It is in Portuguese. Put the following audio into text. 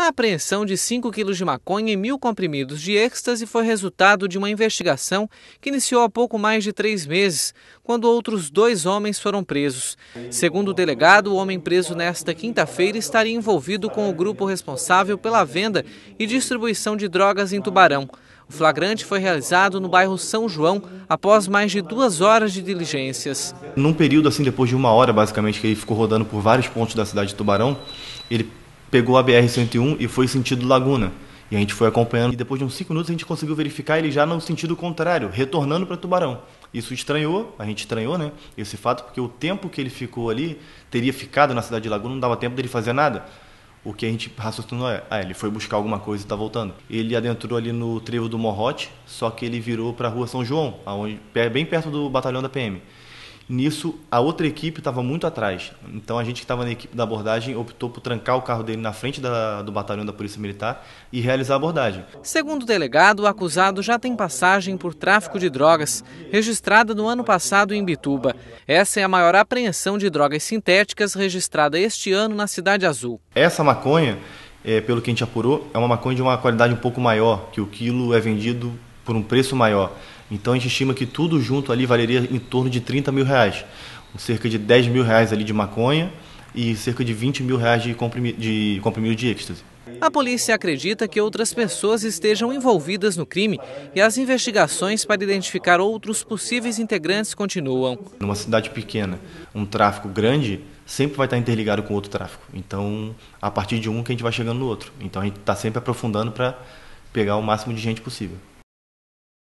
A apreensão de 5 quilos de maconha e mil comprimidos de êxtase foi resultado de uma investigação que iniciou há pouco mais de três meses, quando outros dois homens foram presos. Segundo o delegado, o homem preso nesta quinta-feira estaria envolvido com o grupo responsável pela venda e distribuição de drogas em Tubarão. O flagrante foi realizado no bairro São João após mais de duas horas de diligências. Num período assim, depois de uma hora basicamente, que ele ficou rodando por vários pontos da cidade de Tubarão, ele pegou a BR-101 e foi sentido Laguna. E a gente foi acompanhando e depois de uns 5 minutos a gente conseguiu verificar ele já no sentido contrário, retornando para Tubarão. Isso estranhou, a gente estranhou, né? Esse fato porque o tempo que ele ficou ali, teria ficado na cidade de Laguna, não dava tempo dele fazer nada. O que a gente raciocinou é, ah, ele foi buscar alguma coisa e está voltando. Ele adentrou ali no trevo do Morrote, só que ele virou para a rua São João, aonde, bem perto do batalhão da PM. Nisso, a outra equipe estava muito atrás. Então, a gente que estava na equipe da abordagem optou por trancar o carro dele na frente da, do batalhão da Polícia Militar e realizar a abordagem. Segundo o delegado, o acusado já tem passagem por tráfico de drogas, registrada no ano passado em Bituba. Essa é a maior apreensão de drogas sintéticas registrada este ano na Cidade Azul. Essa maconha, é, pelo que a gente apurou, é uma maconha de uma qualidade um pouco maior, que o quilo é vendido por um preço maior. Então a gente estima que tudo junto ali valeria em torno de 30 mil reais. Cerca de 10 mil reais ali de maconha e cerca de 20 mil reais de comprimido de, comprimido de êxtase. A polícia acredita que outras pessoas estejam envolvidas no crime e as investigações para identificar outros possíveis integrantes continuam. Numa cidade pequena, um tráfico grande sempre vai estar interligado com outro tráfico. Então, a partir de um que a gente vai chegando no outro. Então, a gente está sempre aprofundando para pegar o máximo de gente possível.